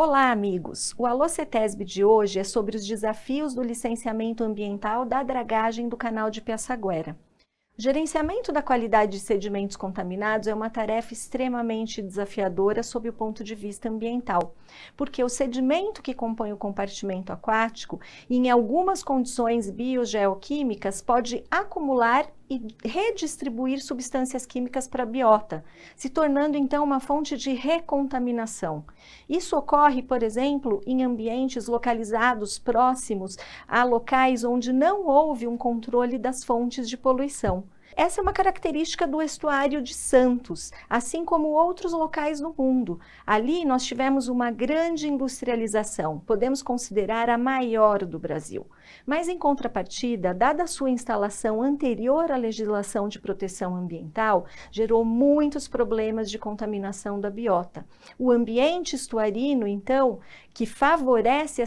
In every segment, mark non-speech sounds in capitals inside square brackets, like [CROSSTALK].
Olá, amigos! O Alô CETESB de hoje é sobre os desafios do licenciamento ambiental da dragagem do canal de Piaçaguera. O gerenciamento da qualidade de sedimentos contaminados é uma tarefa extremamente desafiadora sob o ponto de vista ambiental, porque o sedimento que compõe o compartimento aquático, em algumas condições biogeoquímicas, pode acumular e redistribuir substâncias químicas para a biota, se tornando então uma fonte de recontaminação. Isso ocorre, por exemplo, em ambientes localizados próximos a locais onde não houve um controle das fontes de poluição. Essa é uma característica do estuário de Santos, assim como outros locais no mundo. Ali nós tivemos uma grande industrialização, podemos considerar a maior do Brasil. Mas, em contrapartida, dada sua instalação anterior à legislação de proteção ambiental, gerou muitos problemas de contaminação da biota. O ambiente estuarino, então, que favorece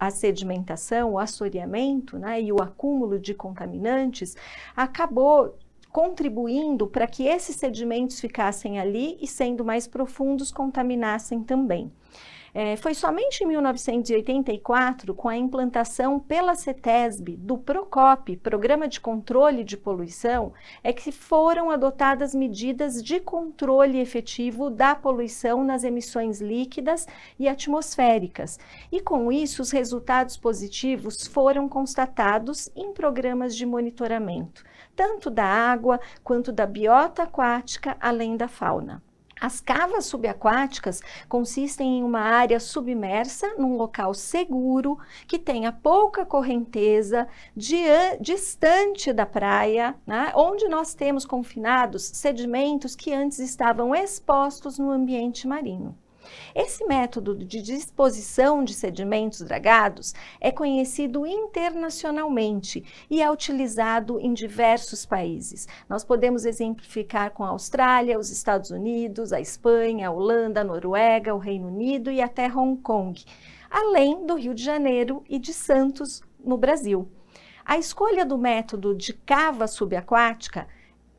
a sedimentação, o assoreamento né, e o acúmulo de contaminantes, acabou contribuindo para que esses sedimentos ficassem ali e, sendo mais profundos, contaminassem também. É, foi somente em 1984, com a implantação pela CETESB do PROCOP, Programa de Controle de Poluição, é que foram adotadas medidas de controle efetivo da poluição nas emissões líquidas e atmosféricas. E com isso, os resultados positivos foram constatados em programas de monitoramento, tanto da água quanto da biota aquática, além da fauna. As cavas subaquáticas consistem em uma área submersa num local seguro que tenha pouca correnteza, distante da praia, né? onde nós temos confinados sedimentos que antes estavam expostos no ambiente marinho. Esse método de disposição de sedimentos dragados é conhecido internacionalmente e é utilizado em diversos países. Nós podemos exemplificar com a Austrália, os Estados Unidos, a Espanha, a Holanda, a Noruega, o Reino Unido e até Hong Kong, além do Rio de Janeiro e de Santos, no Brasil. A escolha do método de cava subaquática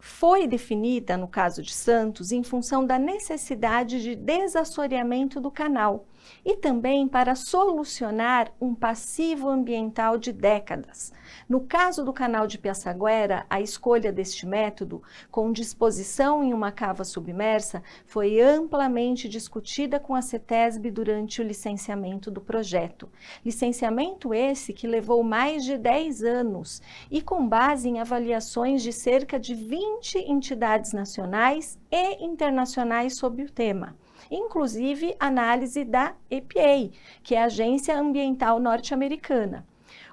foi definida, no caso de Santos, em função da necessidade de desassoreamento do canal, e também para solucionar um passivo ambiental de décadas. No caso do canal de Piaçaguera, a escolha deste método, com disposição em uma cava submersa, foi amplamente discutida com a CETESB durante o licenciamento do projeto. Licenciamento esse que levou mais de 10 anos e com base em avaliações de cerca de 20 entidades nacionais e internacionais sobre o tema inclusive análise da EPA, que é a Agência Ambiental Norte-Americana.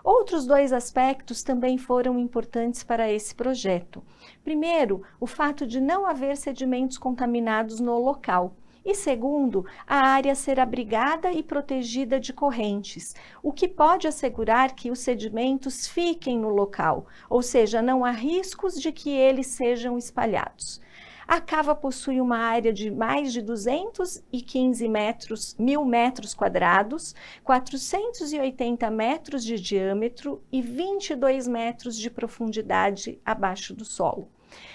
Outros dois aspectos também foram importantes para esse projeto. Primeiro, o fato de não haver sedimentos contaminados no local. E segundo, a área ser abrigada e protegida de correntes, o que pode assegurar que os sedimentos fiquem no local, ou seja, não há riscos de que eles sejam espalhados. A cava possui uma área de mais de 215 metros, mil metros quadrados, 480 metros de diâmetro e 22 metros de profundidade abaixo do solo.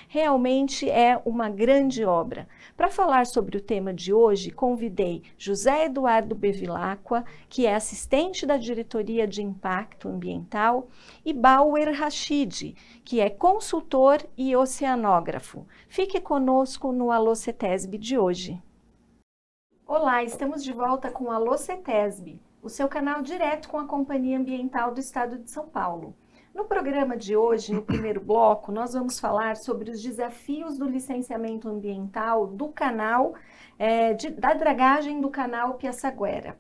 Realmente é uma grande obra. Para falar sobre o tema de hoje, convidei José Eduardo Bevilacqua, que é assistente da Diretoria de Impacto Ambiental, e Bauer Rachid, que é consultor e oceanógrafo. Fique conosco no Alô CETESB de hoje. Olá, estamos de volta com o Alô CETESB, o seu canal direto com a Companhia Ambiental do Estado de São Paulo. No programa de hoje, no primeiro bloco, nós vamos falar sobre os desafios do licenciamento ambiental do canal, é, de, da dragagem do canal Piaçaguera.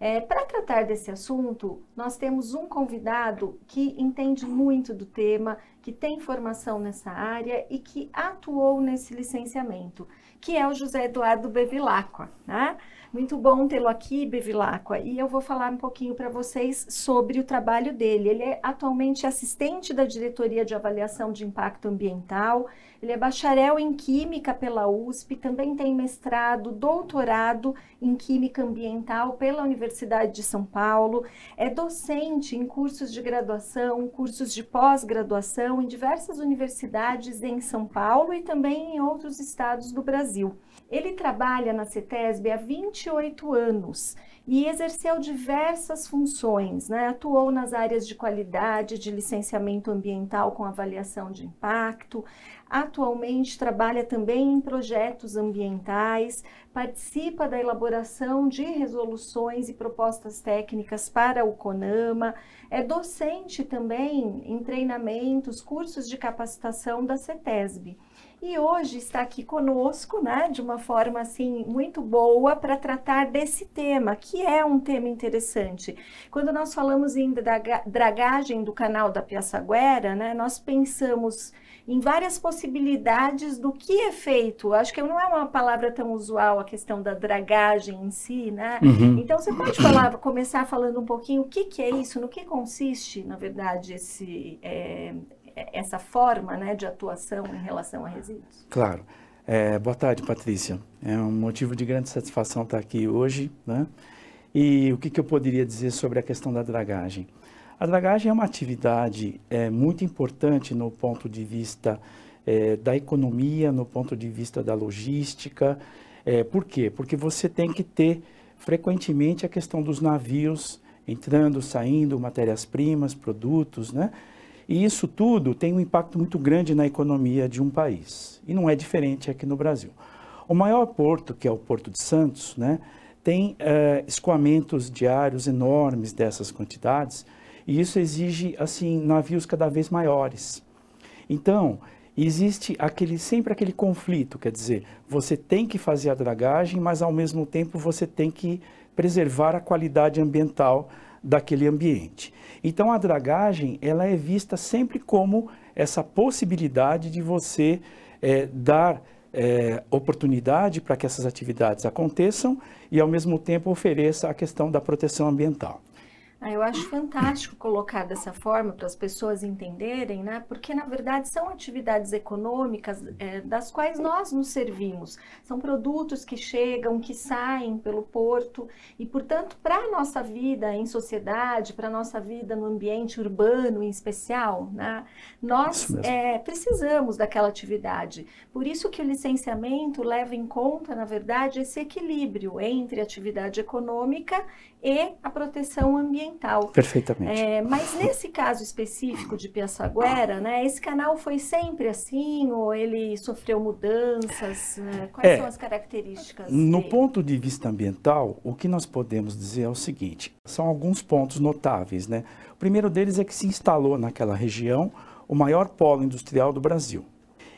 É, Para tratar desse assunto, nós temos um convidado que entende muito do tema, que tem formação nessa área e que atuou nesse licenciamento, que é o José Eduardo Bevilacqua. Né? Muito bom tê-lo aqui, Bevilacqua. E eu vou falar um pouquinho para vocês sobre o trabalho dele. Ele é atualmente assistente da Diretoria de Avaliação de Impacto Ambiental, ele é bacharel em Química pela USP, também tem mestrado, doutorado em Química Ambiental pela Universidade de São Paulo, é docente em cursos de graduação, cursos de pós-graduação em diversas universidades em São Paulo e também em outros estados do Brasil. Ele trabalha na CETESB há 20 28 anos e exerceu diversas funções, né? atuou nas áreas de qualidade, de licenciamento ambiental com avaliação de impacto, Atualmente trabalha também em projetos ambientais, participa da elaboração de resoluções e propostas técnicas para o CONAMA, é docente também em treinamentos, cursos de capacitação da CETESB e hoje está aqui conosco, né, de uma forma assim muito boa para tratar desse tema, que é um tema interessante. Quando nós falamos em dragagem do canal da Piaçaguera, né, nós pensamos em várias possibilidades do que é feito. Acho que não é uma palavra tão usual a questão da dragagem em si, né? Uhum. Então você pode falar, começar falando um pouquinho o que, que é isso, no que consiste, na verdade, esse é, é, essa forma né, de atuação em relação a resíduos? Claro. É, boa tarde, Patrícia. É um motivo de grande satisfação estar aqui hoje. Né? E o que, que eu poderia dizer sobre a questão da dragagem? A dragagem é uma atividade é, muito importante no ponto de vista é, da economia, no ponto de vista da logística. É, por quê? Porque você tem que ter frequentemente a questão dos navios entrando, saindo, matérias-primas, produtos, né? E isso tudo tem um impacto muito grande na economia de um país. E não é diferente aqui no Brasil. O maior porto, que é o Porto de Santos, né, tem uh, escoamentos diários enormes dessas quantidades, e isso exige assim navios cada vez maiores. Então, existe aquele sempre aquele conflito, quer dizer, você tem que fazer a dragagem, mas ao mesmo tempo você tem que preservar a qualidade ambiental daquele ambiente. Então a dragagem ela é vista sempre como essa possibilidade de você é, dar é, oportunidade para que essas atividades aconteçam e ao mesmo tempo ofereça a questão da proteção ambiental. Ah, eu acho fantástico colocar dessa forma para as pessoas entenderem, né? Porque na verdade são atividades econômicas é, das quais nós nos servimos. São produtos que chegam, que saem pelo porto e, portanto, para a nossa vida em sociedade, para a nossa vida no ambiente urbano em especial, né? nós é, precisamos daquela atividade. Por isso que o licenciamento leva em conta, na verdade, esse equilíbrio entre atividade econômica e a proteção ambiental ambiental. Perfeitamente. É, mas nesse caso específico de Piaçaguera, né, esse canal foi sempre assim ou ele sofreu mudanças? Né? Quais é, são as características? No dele? ponto de vista ambiental, o que nós podemos dizer é o seguinte: são alguns pontos notáveis, né? O primeiro deles é que se instalou naquela região o maior polo industrial do Brasil.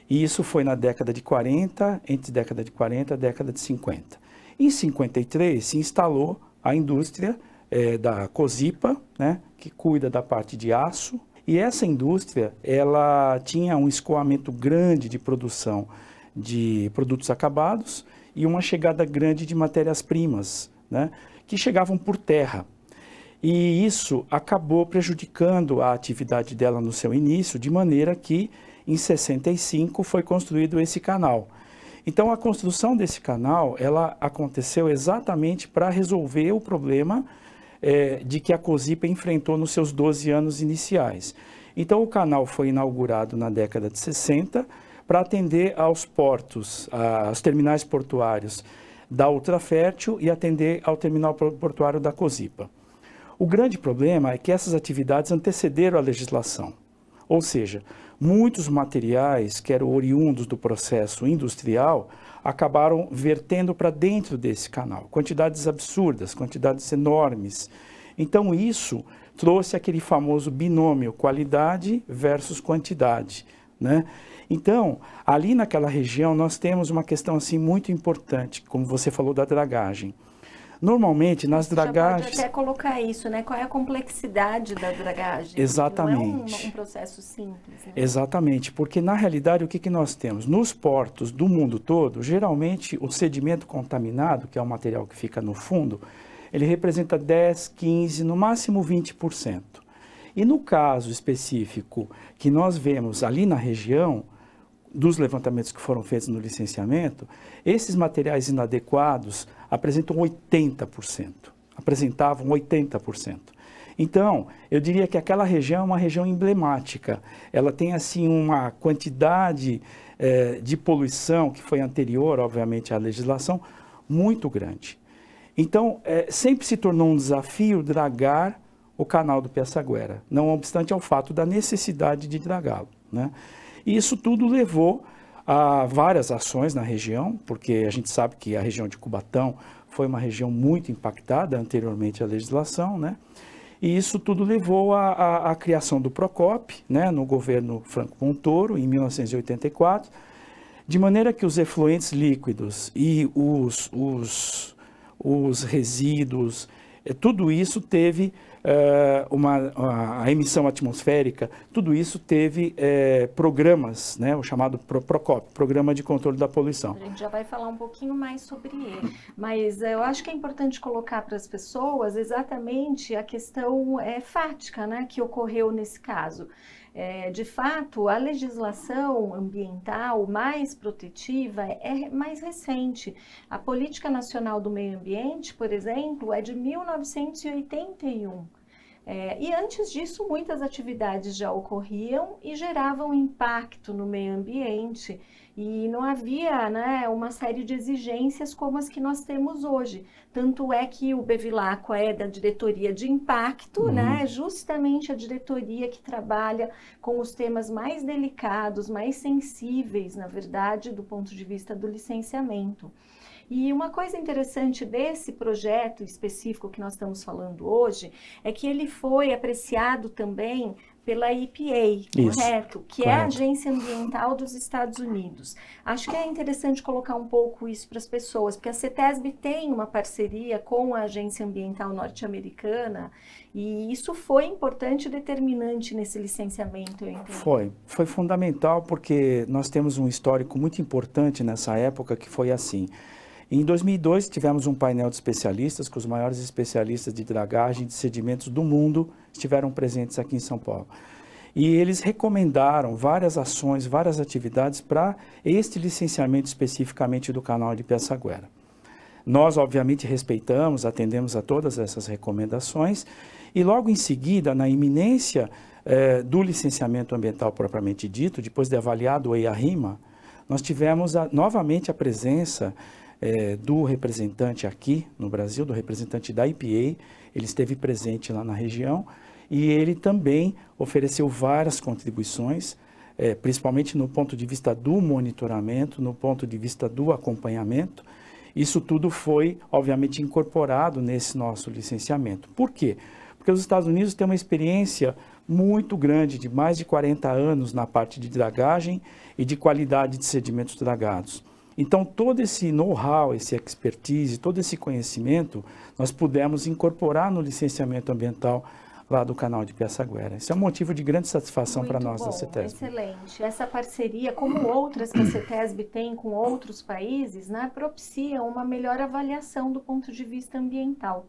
E isso foi na década de 40, entre década de 40 e década de 50. Em 53 se instalou a indústria é, da Cosipa, né, que cuida da parte de aço. E essa indústria, ela tinha um escoamento grande de produção de produtos acabados e uma chegada grande de matérias-primas, né, que chegavam por terra. E isso acabou prejudicando a atividade dela no seu início, de maneira que em 65 foi construído esse canal. Então a construção desse canal, ela aconteceu exatamente para resolver o problema é, de que a COSIPA enfrentou nos seus 12 anos iniciais. Então, o canal foi inaugurado na década de 60 para atender aos portos, aos terminais portuários da Ultrafértil e atender ao terminal portuário da COSIPA. O grande problema é que essas atividades antecederam a legislação, ou seja, muitos materiais que eram oriundos do processo industrial acabaram vertendo para dentro desse canal. Quantidades absurdas, quantidades enormes. Então, isso trouxe aquele famoso binômio qualidade versus quantidade. Né? Então, ali naquela região, nós temos uma questão assim muito importante, como você falou da dragagem. Normalmente, nas Você dragagens. Pode até colocar isso, né? Qual é a complexidade da dragagem? Exatamente. Não é um, um processo simples. Né? Exatamente, porque na realidade o que, que nós temos? Nos portos do mundo todo, geralmente o sedimento contaminado, que é o material que fica no fundo, ele representa 10, 15, no máximo 20%. E no caso específico que nós vemos ali na região, dos levantamentos que foram feitos no licenciamento, esses materiais inadequados apresentam 80%. Apresentavam 80%. Então, eu diria que aquela região é uma região emblemática. Ela tem, assim, uma quantidade eh, de poluição, que foi anterior, obviamente, à legislação, muito grande. Então, eh, sempre se tornou um desafio dragar o canal do Piaçaguera, não obstante ao fato da necessidade de dragá-lo. Né? E isso tudo levou Há várias ações na região, porque a gente sabe que a região de Cubatão foi uma região muito impactada anteriormente à legislação, né? E isso tudo levou à, criação do PROCOP, né, no governo Franco Montoro, em 1984, de maneira que os efluentes líquidos e os, os, os resíduos, eh, tudo isso teve eh, uma, a, a emissão atmosférica, tudo isso teve eh, programas, né, o chamado PROCOP, Programa de Controle da Poluição. A gente já vai falar um pouquinho mais sobre ele, mas eu acho que é importante colocar para as pessoas exatamente a questão eh, fática né, que ocorreu nesse caso. É, de fato, a legislação ambiental mais protetiva é mais recente. A Política Nacional do Meio Ambiente, por exemplo, é de 1981. É, e antes disso, muitas atividades já ocorriam e geravam impacto no meio ambiente e não havia né, uma série de exigências como as que nós temos hoje. Tanto é que o Bevilacqua é da diretoria de impacto, né, uhum. né, justamente a diretoria que trabalha com os temas mais delicados, mais sensíveis, na verdade, do ponto de vista do licenciamento. E uma coisa interessante desse projeto específico que nós estamos falando hoje é que ele foi apreciado também pela EPA, Isso, correto? Que correto. é a Agência Ambiental dos Estados Unidos. Acho que é interessante colocar um pouco isso para as pessoas, porque a CETESB tem uma parceria com a Agência Ambiental Norte-Americana e isso foi importante e determinante nesse licenciamento, eu Foi, foi fundamental porque nós temos um histórico muito importante nessa época que foi assim. Em 2002, tivemos um painel de especialistas, com os maiores especialistas de dragagem de sedimentos do mundo estiveram presentes aqui em São Paulo. E eles recomendaram várias ações, várias atividades para este licenciamento especificamente do canal de Piaçaguera. Nós, obviamente, respeitamos, atendemos a todas essas recomendações e logo em seguida, na iminência eh, do licenciamento ambiental propriamente dito, depois de avaliado o EIA-RIMA, nós tivemos a, novamente a presença é, do representante aqui no Brasil, do representante da IPA, ele esteve presente lá na região e ele também ofereceu várias contribuições, é, principalmente no ponto de vista do monitoramento, no ponto de vista do acompanhamento. Isso tudo foi, obviamente, incorporado nesse nosso licenciamento. Por quê? Porque os Estados Unidos têm uma experiência muito grande, de mais de 40 anos na parte de dragagem e de qualidade de sedimentos dragados. Então, todo esse know-how, esse expertise, todo esse conhecimento, nós pudemos incorporar no licenciamento ambiental lá do canal de Piaçaguera. Isso é um motivo de grande satisfação para nós bom, da CETESB. Excelente. Essa parceria, como outras que a CETESB tem com outros países, né, propicia uma melhor avaliação do ponto de vista ambiental.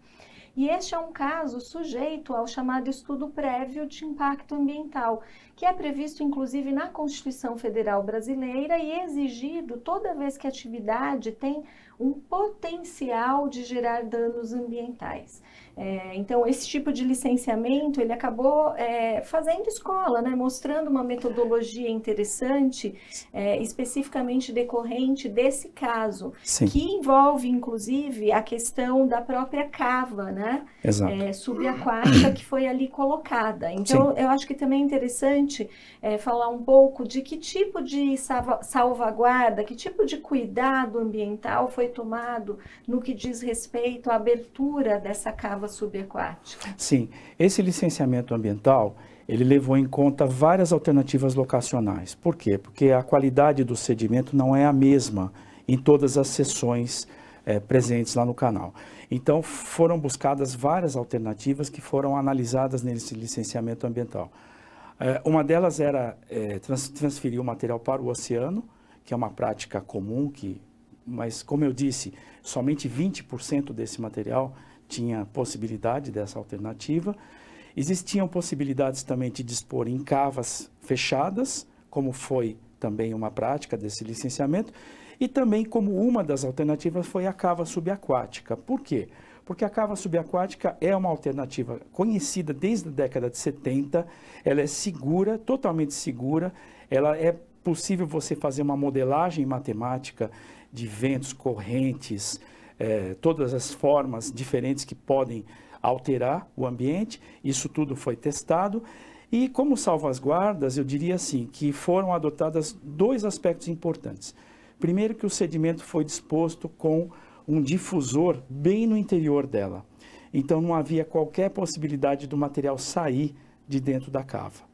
E este é um caso sujeito ao chamado estudo prévio de impacto ambiental, que é previsto inclusive na Constituição Federal Brasileira e exigido toda vez que a atividade tem um potencial de gerar danos ambientais. É, então, esse tipo de licenciamento, ele acabou é, fazendo escola, né? mostrando uma metodologia interessante, é, especificamente decorrente desse caso, Sim. que envolve, inclusive, a questão da própria cava né? É, subaquática que foi ali colocada. Então, Sim. eu acho que também é interessante é, falar um pouco de que tipo de salvaguarda, que tipo de cuidado ambiental foi tomado no que diz respeito à abertura dessa cava subaquática? Sim, esse licenciamento ambiental ele levou em conta várias alternativas locacionais. Por quê? Porque a qualidade do sedimento não é a mesma em todas as seções é, presentes lá no canal. Então, foram buscadas várias alternativas que foram analisadas nesse licenciamento ambiental. É, uma delas era é, trans transferir o material para o oceano, que é uma prática comum que mas como eu disse, somente 20% desse material tinha possibilidade dessa alternativa. Existiam possibilidades também de dispor em cavas fechadas, como foi também uma prática desse licenciamento, e também como uma das alternativas foi a cava subaquática. Por quê? Porque a cava subaquática é uma alternativa conhecida desde a década de 70, ela é segura, totalmente segura, ela é possível você fazer uma modelagem matemática de ventos, correntes, é, todas as formas diferentes que podem alterar o ambiente. Isso tudo foi testado. E como salvaguardas, eu diria assim, que foram adotadas dois aspectos importantes. Primeiro que o sedimento foi disposto com um difusor bem no interior dela. Então não havia qualquer possibilidade do material sair de dentro da cava.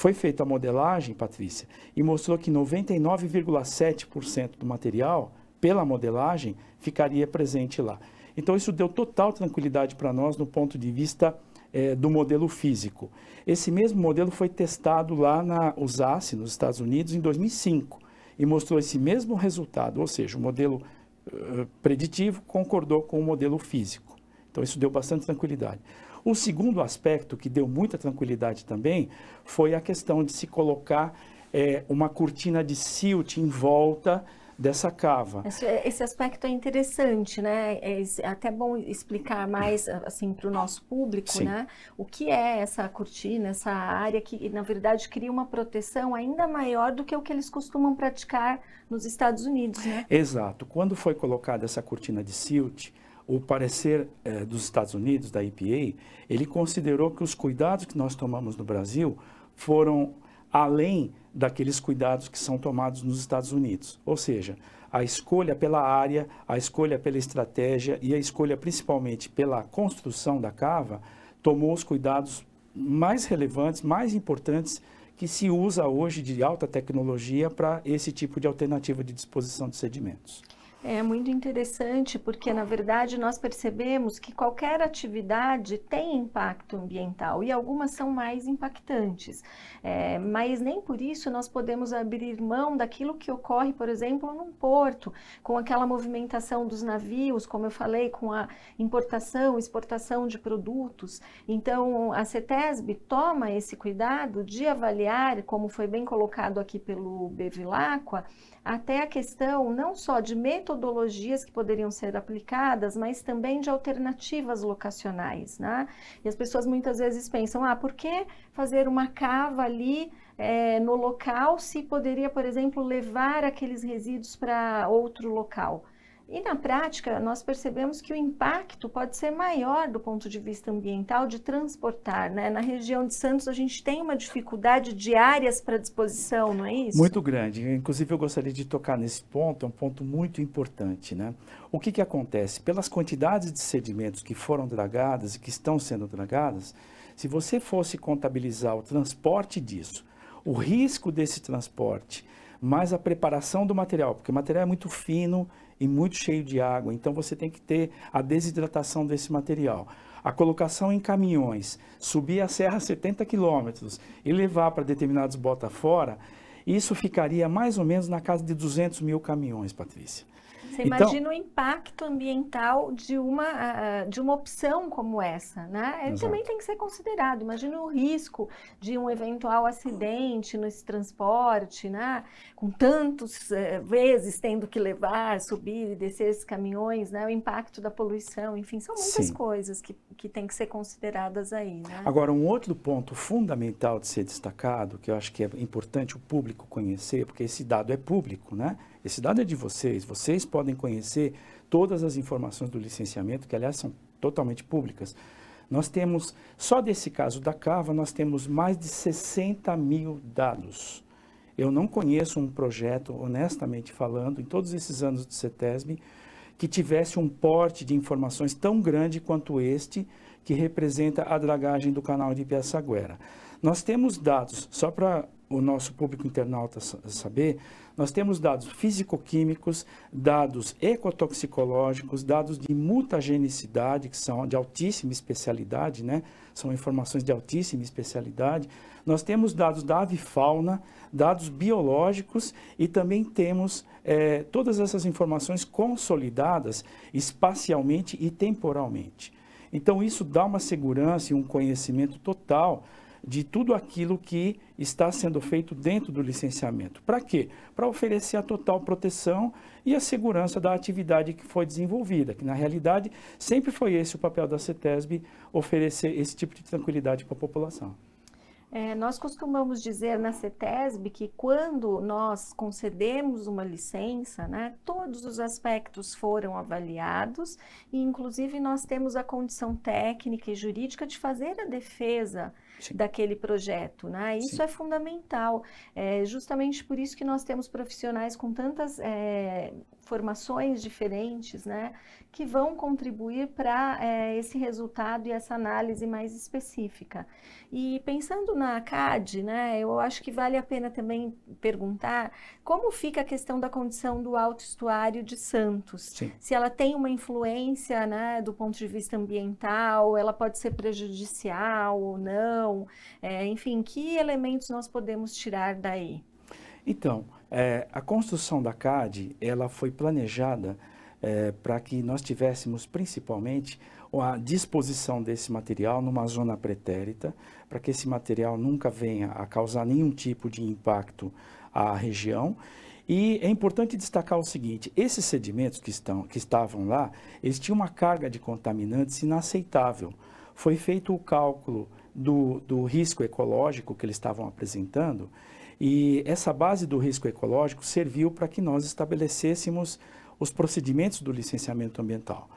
Foi feita a modelagem, Patrícia, e mostrou que 99,7% do material, pela modelagem, ficaria presente lá. Então, isso deu total tranquilidade para nós no ponto de vista é, do modelo físico. Esse mesmo modelo foi testado lá na USACE, nos Estados Unidos, em 2005, e mostrou esse mesmo resultado, ou seja, o modelo uh, preditivo concordou com o modelo físico. Então, isso deu bastante tranquilidade. O segundo aspecto que deu muita tranquilidade também foi a questão de se colocar é, uma cortina de silt em volta dessa cava. Esse, é, esse aspecto é interessante, né? É, é até bom explicar mais assim para o nosso público, Sim. né? O que é essa cortina, essa área que na verdade cria uma proteção ainda maior do que o que eles costumam praticar nos Estados Unidos, né? Exato. Quando foi colocada essa cortina de silt, o parecer eh, dos Estados Unidos, da EPA, ele considerou que os cuidados que nós tomamos no Brasil foram além daqueles cuidados que são tomados nos Estados Unidos. Ou seja, a escolha pela área, a escolha pela estratégia e a escolha principalmente pela construção da cava tomou os cuidados mais relevantes, mais importantes que se usa hoje de alta tecnologia para esse tipo de alternativa de disposição de sedimentos. É muito interessante porque, na verdade, nós percebemos que qualquer atividade tem impacto ambiental e algumas são mais impactantes, é, mas nem por isso nós podemos abrir mão daquilo que ocorre, por exemplo, num porto, com aquela movimentação dos navios, como eu falei, com a importação, exportação de produtos. Então, a CETESB toma esse cuidado de avaliar, como foi bem colocado aqui pelo Bevilacqua, até a questão não só de metodologias que poderiam ser aplicadas, mas também de alternativas locacionais, né? E as pessoas muitas vezes pensam, ah, por que fazer uma cava ali é, no local se poderia, por exemplo, levar aqueles resíduos para outro local? E na prática, nós percebemos que o impacto pode ser maior do ponto de vista ambiental de transportar. Né? Na região de Santos, a gente tem uma dificuldade de áreas para disposição, não é isso? Muito grande. Inclusive, eu gostaria de tocar nesse ponto, é um ponto muito importante. Né? O que, que acontece? Pelas quantidades de sedimentos que foram dragadas e que estão sendo dragadas, se você fosse contabilizar o transporte disso, o risco desse transporte, mais a preparação do material, porque o material é muito fino, e muito cheio de água. Então você tem que ter a desidratação desse material. A colocação em caminhões, subir a serra 70 quilômetros e levar para determinados bota fora, isso ficaria mais ou menos na casa de 200 mil caminhões, Patrícia. Você então, imagina o impacto ambiental de uma, de uma opção como essa, né? Ele é, exato. também tem que ser considerado. Imagina o risco de um eventual acidente nesse transporte, né? Com tantas é, eh, vezes tendo que levar, subir e descer esses caminhões, né? O impacto da poluição, enfim, são muitas Sim. coisas que, que têm que ser consideradas aí, né? Agora, um outro ponto fundamental de ser destacado, que eu acho que é importante o público conhecer, porque esse dado é público, né? Esse dado é de vocês. Vocês podem conhecer todas as informações do licenciamento, que aliás são totalmente públicas. Nós temos, só desse caso da Cava, nós temos mais de 60 mil dados. Eu não conheço um projeto, honestamente falando, em todos esses anos de CETESB, que tivesse um porte de informações tão grande quanto este, que representa a dragagem do canal de Piaçaguera. Nós temos dados, só para o nosso público internauta saber, nós temos dados físico-químicos, dados ecotoxicológicos, dados de mutagenicidade, que são de altíssima especialidade, né? São informações de altíssima especialidade. Nós temos dados da avifauna, dados biológicos e também temos é, todas essas informações consolidadas espacialmente e temporalmente. Então, isso dá uma segurança e um conhecimento total de tudo aquilo que está sendo feito dentro do licenciamento. Para quê? Para oferecer a total proteção e a segurança da atividade que foi desenvolvida, que na realidade sempre foi esse o papel da CETESB, oferecer esse tipo de tranquilidade para a população. É, nós costumamos dizer na CETESB que quando nós concedemos uma licença, né, todos os aspectos foram avaliados e, inclusive, nós temos a condição técnica e jurídica de fazer a defesa daquele projeto, né? Isso Sim. é fundamental. É justamente por isso que nós temos profissionais com tantas é, formações diferentes, né, que vão contribuir para é, eh, esse resultado e essa análise mais específica. E pensando na Cad, né, eu acho que vale a pena também perguntar como fica a questão da condição do alto estuário de Santos. Sim. Se ela tem uma influência, né, do ponto de vista ambiental, ela pode ser prejudicial ou não, é, enfim, que elementos nós podemos tirar daí? Então, é, a construção da CAD ela foi planejada é, para que nós tivéssemos principalmente a disposição desse material numa zona pretérita, para que esse material nunca venha a causar nenhum tipo de impacto à região. E é importante destacar o seguinte: esses sedimentos que, estão, que estavam lá, eles tinham uma carga de contaminantes inaceitável. Foi feito o cálculo do, do risco ecológico que eles estavam apresentando e essa base do risco ecológico serviu para que nós estabelecêssemos os procedimentos do licenciamento ambiental.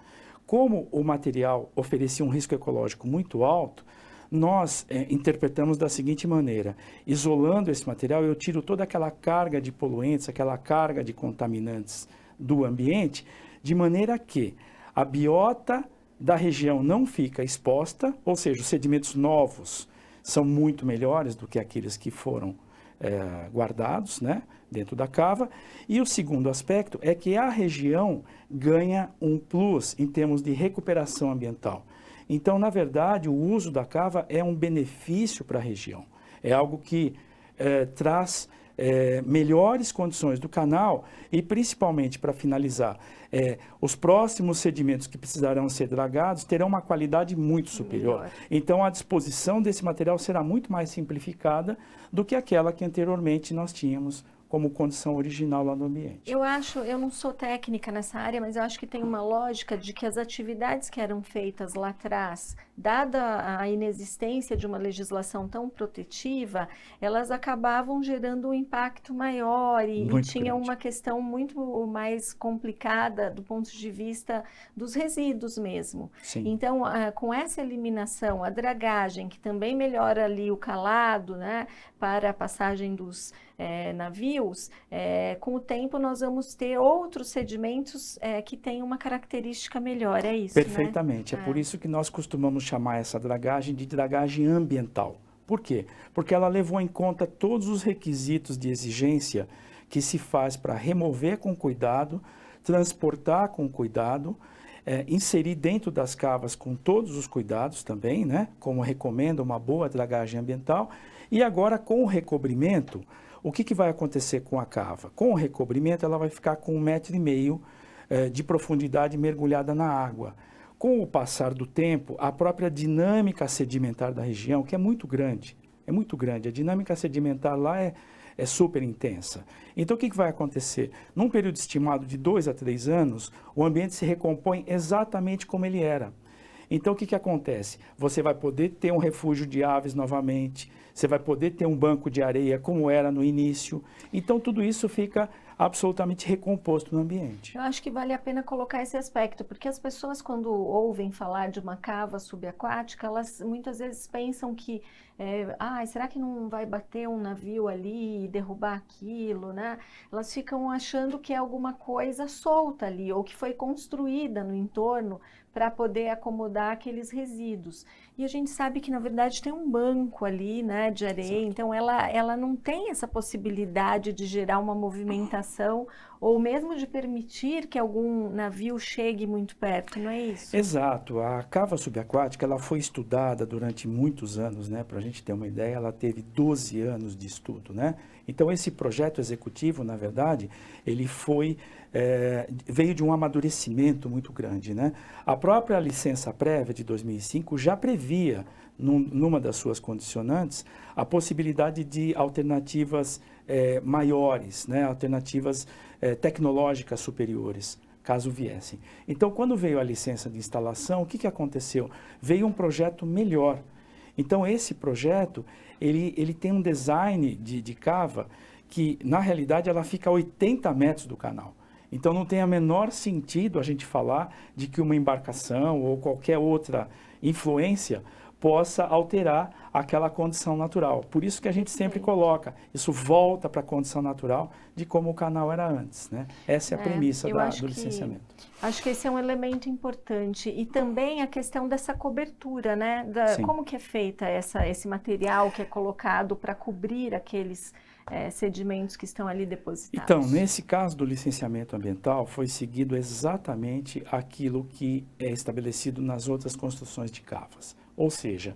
Como o material oferecia um risco ecológico muito alto, nós é, interpretamos da seguinte maneira: isolando esse material, eu tiro toda aquela carga de poluentes, aquela carga de contaminantes do ambiente, de maneira que a biota da região não fica exposta, ou seja, os sedimentos novos são muito melhores do que aqueles que foram é, guardados né, dentro da cava. E o segundo aspecto é que a região ganha um plus em termos de recuperação ambiental. Então, na verdade, o uso da cava é um benefício para a região. É algo que é, traz é, melhores condições do canal e, principalmente, para finalizar, é, os próximos sedimentos que precisarão ser dragados terão uma qualidade muito superior. Melhor. Então, a disposição desse material será muito mais simplificada do que aquela que anteriormente nós tínhamos como condição original lá no ambiente. Eu acho, eu não sou técnica nessa área, mas eu acho que tem uma lógica de que as atividades que eram feitas lá atrás, dada a inexistência de uma legislação tão protetiva, elas acabavam gerando um impacto maior e, e tinha grande. uma questão muito mais complicada do ponto de vista dos resíduos mesmo. Sim. Então, com essa eliminação, a dragagem, que também melhora ali o calado, né, para a passagem dos é, navios, é, com o tempo nós vamos ter outros sedimentos é, que têm uma característica melhor, é isso, né? Perfeitamente, né? é por é. isso que nós costumamos chamar essa dragagem de dragagem ambiental. Por quê? Porque ela levou em conta todos os requisitos de exigência que se faz para remover com cuidado, transportar com cuidado, é, inserir dentro das cavas com todos os cuidados também, né? Como recomenda uma boa dragagem ambiental. E agora com o recobrimento, o que, que vai acontecer com a cava? Com o recobrimento, ela vai ficar com um metro e meio eh, de profundidade mergulhada na água. Com o passar do tempo, a própria dinâmica sedimentar da região, que é muito grande, é muito grande, a dinâmica sedimentar lá é, é super intensa. Então, o que, que vai acontecer? Num período estimado de dois a três anos, o ambiente se recompõe exatamente como ele era então, o que, que acontece? Você vai poder ter um refúgio de aves novamente, você vai poder ter um banco de areia como era no início. Então, tudo isso fica absolutamente recomposto no ambiente. Eu acho que vale a pena colocar esse aspecto, porque as pessoas quando ouvem falar de uma cava subaquática, elas muitas vezes pensam que, é, ah, será que não vai bater um navio ali e derrubar aquilo, né? Elas ficam achando que é alguma coisa solta ali, ou que foi construída no entorno para poder acomodar aqueles resíduos. E a gente sabe que, na verdade, tem um banco ali né, de areia, Exato. então ela, ela não tem essa possibilidade de gerar uma movimentação ou mesmo de permitir que algum navio chegue muito perto, não é isso? Exato. A cava subaquática ela foi estudada durante muitos anos, né? para a gente ter uma ideia, ela teve 12 anos de estudo. Né? Então, esse projeto executivo, na verdade, ele foi é, veio de um amadurecimento muito grande. Né? A própria licença prévia de 2005 já previa, num, numa das suas condicionantes, a possibilidade de alternativas é, maiores, né? alternativas é, tecnológicas superiores caso viessem. Então, quando veio a licença de instalação, o que, que aconteceu? Veio um projeto melhor. Então, esse projeto, ele, ele tem um design de, de cava que, na realidade, ela fica a 80 metros do canal. Então não tem a menor sentido a gente falar de que uma embarcação ou qualquer outra influência possa alterar aquela condição natural. Por isso que a gente sempre é. coloca, isso volta para a condição natural de como o canal era antes, né? Essa é a é, premissa da, do licenciamento. Que, acho que esse é um elemento importante e também a questão dessa cobertura, né? Da, como que é feita essa, esse material que é colocado para cobrir aqueles é, sedimentos que estão ali depositados? Então, nesse caso do licenciamento ambiental, foi seguido exatamente aquilo que é estabelecido nas outras construções de cavas. Ou seja,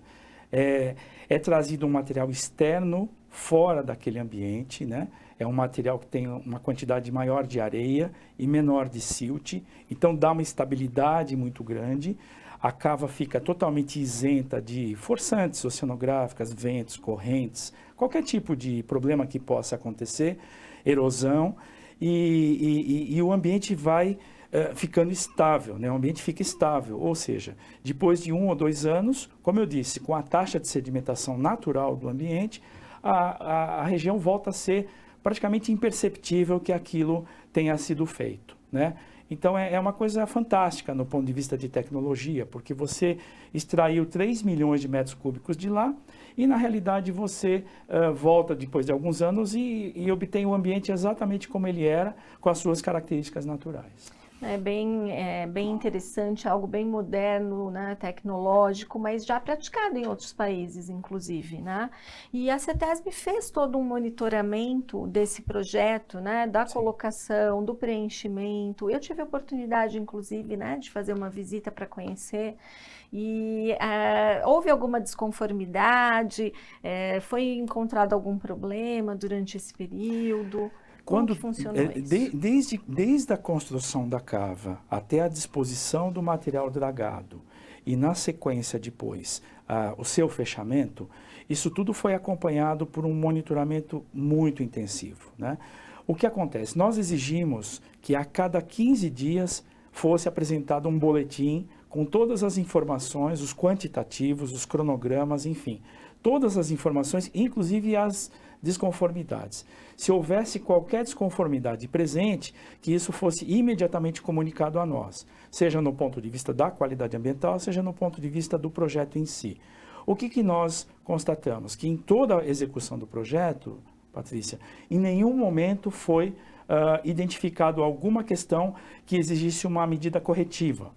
é, é trazido um material externo fora daquele ambiente, né? É um material que tem uma quantidade maior de areia e menor de silt, então dá uma estabilidade muito grande. A cava fica totalmente isenta de forçantes oceanográficas, ventos, correntes, qualquer tipo de problema que possa acontecer, erosão, e, e, e o ambiente vai eh, ficando estável, né? o ambiente fica estável, ou seja, depois de um ou dois anos, como eu disse, com a taxa de sedimentação natural do ambiente, a, a, a região volta a ser praticamente imperceptível que aquilo tenha sido feito. Né? Então é, é, uma coisa fantástica no ponto de vista de tecnologia, porque você extraiu 3 milhões de metros cúbicos de lá e na realidade você uh, volta depois de alguns anos e, e obtém o ambiente exatamente como ele era, com as suas características naturais. É bem, é bem interessante, algo bem moderno, né, tecnológico, mas já praticado em outros países, inclusive. Né? E a CETESB fez todo um monitoramento desse projeto, né, da Sim. colocação, do preenchimento. Eu tive a oportunidade, inclusive, né, de fazer uma visita para conhecer e é, houve alguma desconformidade, é, foi encontrado algum problema durante esse período? Quando funcionou é, de, desde, desde a construção da cava até a disposição do material dragado e na sequência depois o seu fechamento, isso tudo foi acompanhado por um monitoramento muito intensivo. Né? O que acontece? Nós exigimos que a cada 15 dias fosse apresentado um boletim com todas as informações, os quantitativos, os cronogramas, enfim, todas as informações, inclusive as desconformidades. Se houvesse qualquer desconformidade presente, que isso fosse imediatamente comunicado a nós, seja no ponto de vista da qualidade ambiental, seja no ponto de vista do projeto em si. O que, que nós constatamos? Que em toda a execução do projeto, Patrícia, em nenhum momento foi uh, identificado alguma questão que exigisse uma medida corretiva.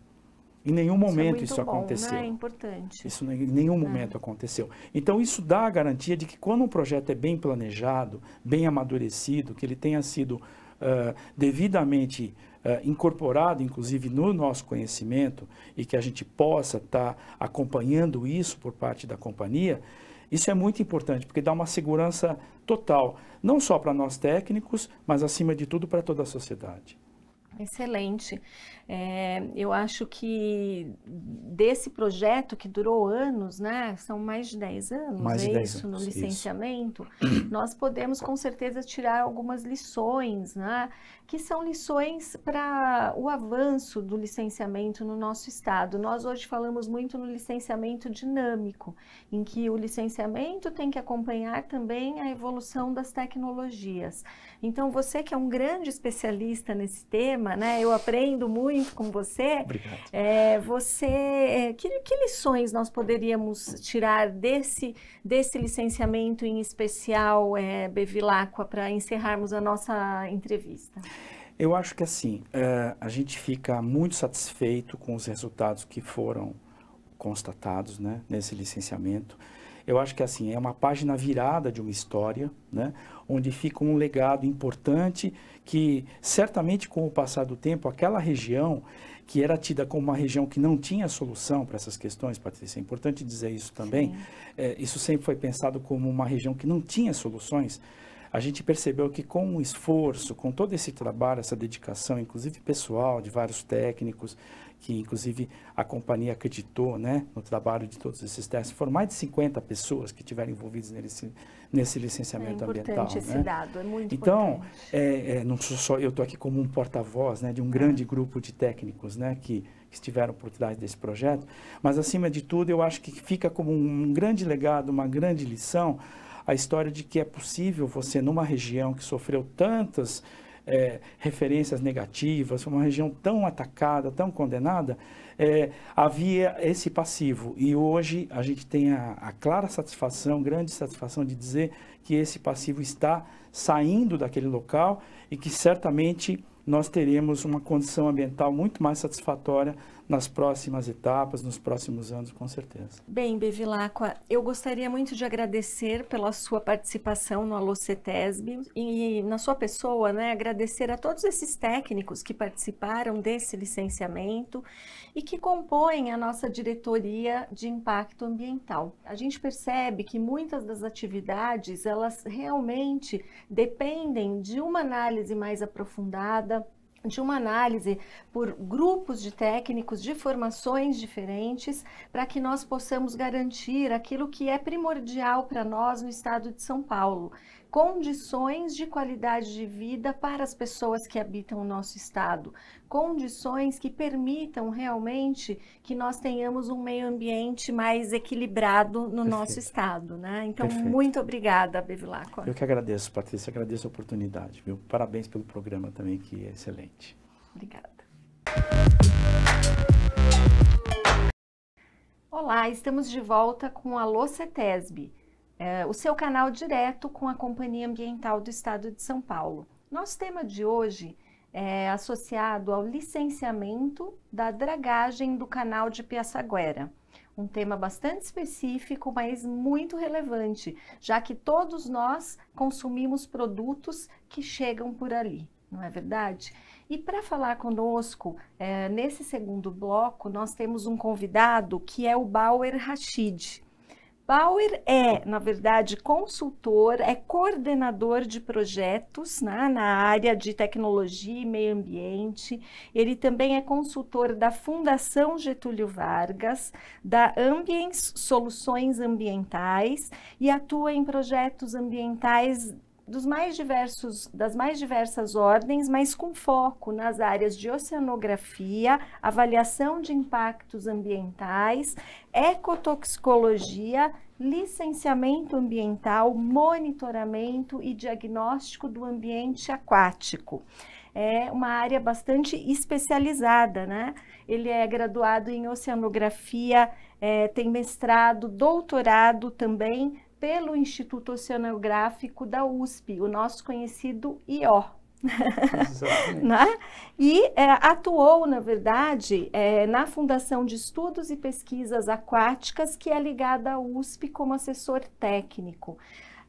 Em nenhum momento isso, é isso bom, né? aconteceu. Né? É importante. Isso em nenhum é. momento aconteceu. Então, isso dá a garantia de que quando um projeto é bem planejado, bem amadurecido, que ele tenha sido uh, devidamente uh, incorporado, inclusive, no nosso conhecimento, e que a gente possa estar tá acompanhando isso por parte da companhia, isso é muito importante, porque dá uma segurança total, não só para nós técnicos, mas, acima de tudo, para toda a sociedade. Excelente. É, eu acho que desse projeto que durou anos, né? São mais de 10 anos, mais é de 10 isso, anos, no licenciamento. Isso. [CLEARS THROAT] Nós podemos com certeza tirar algumas lições, né? Que são lições para o avanço do licenciamento no nosso estado. Nós hoje falamos muito no licenciamento dinâmico, em que o licenciamento tem que acompanhar também a evolução das tecnologias. Então, você que é um grande especialista nesse tema, né? Eu aprendo muito muito com você. Obrigado. É, você, é, que, que, lições nós poderíamos tirar desse, desse licenciamento em especial, é, Bevilacqua, para encerrarmos a nossa entrevista? Eu acho que assim, é, a gente fica muito satisfeito com os resultados que foram constatados né, nesse licenciamento. Eu acho que assim, é uma página virada de uma história, né, onde fica um legado importante que certamente com o passar do tempo, aquela região que era tida como uma região que não tinha solução para essas questões, Patrícia, é importante dizer isso também, é, isso sempre foi pensado como uma região que não tinha soluções, a gente percebeu que com o esforço, com todo esse trabalho, essa dedicação, inclusive pessoal, de vários técnicos, que inclusive a companhia acreditou né, no trabalho de todos esses testes. Foram mais de 50 pessoas que tiveram envolvidas nesse, nesse licenciamento é ambiental. Né? Esse né? dado, é muito então, é, é, não sou só eu estou aqui como um porta-voz né, de um grande grupo de técnicos né, que, que estiveram por trás desse projeto, mas acima de tudo eu acho que fica como um grande legado, uma grande lição a história de que é possível você, numa região que sofreu tantas é, referências negativas, uma região tão atacada, tão condenada, é, havia esse passivo. E hoje a gente tem a, a, clara satisfação, grande satisfação de dizer que esse passivo está saindo daquele local e que certamente nós teremos uma condição ambiental muito mais satisfatória nas próximas etapas, nos próximos anos, com certeza. Bem, Bevilacqua, eu gostaria muito de agradecer pela sua participação no Alocetesb e, e na sua pessoa, né, agradecer a todos esses técnicos que participaram desse licenciamento e que compõem a nossa diretoria de impacto ambiental. A gente percebe que muitas das atividades, elas realmente dependem de uma análise mais aprofundada, de uma análise por grupos de técnicos de formações diferentes para que nós possamos garantir aquilo que é primordial para nós no estado de São Paulo, condições de qualidade de vida para as pessoas que habitam o nosso estado, condições que permitam realmente que nós tenhamos um meio ambiente mais equilibrado no Perfeito. nosso estado, né? Então, Perfeito. muito obrigada, Bevilacqua. Eu que agradeço, Patrícia, agradeço a oportunidade, meu Parabéns pelo programa também, que é excelente. Obrigada. Olá, estamos de volta com a Alô CETESB é, o seu canal direto com a Companhia Ambiental do Estado de São Paulo. Nosso tema de hoje é associado ao licenciamento da dragagem do canal de Piaçaguera. Um tema bastante específico, mas muito relevante, já que todos nós consumimos produtos que chegam por ali, não é verdade? E para falar conosco, é, nesse segundo bloco, nós temos um convidado que é o Bauer Rachid. Bauer é, na verdade, consultor, é coordenador de projetos né, na área de tecnologia e meio ambiente. Ele também é consultor da Fundação Getúlio Vargas, da Ambiens Soluções Ambientais e atua em projetos ambientais dos mais diversos, das mais diversas ordens, mas com foco nas áreas de oceanografia, avaliação de impactos ambientais, ecotoxicologia, licenciamento ambiental, monitoramento e diagnóstico do ambiente aquático. É uma área bastante especializada, né? Ele é graduado em oceanografia, é, tem mestrado, doutorado também pelo Instituto Oceanográfico da USP, o nosso conhecido IO. [LAUGHS] né? E é, atuou, na verdade, é, na Fundação de Estudos e Pesquisas Aquáticas, que é ligada à USP como assessor técnico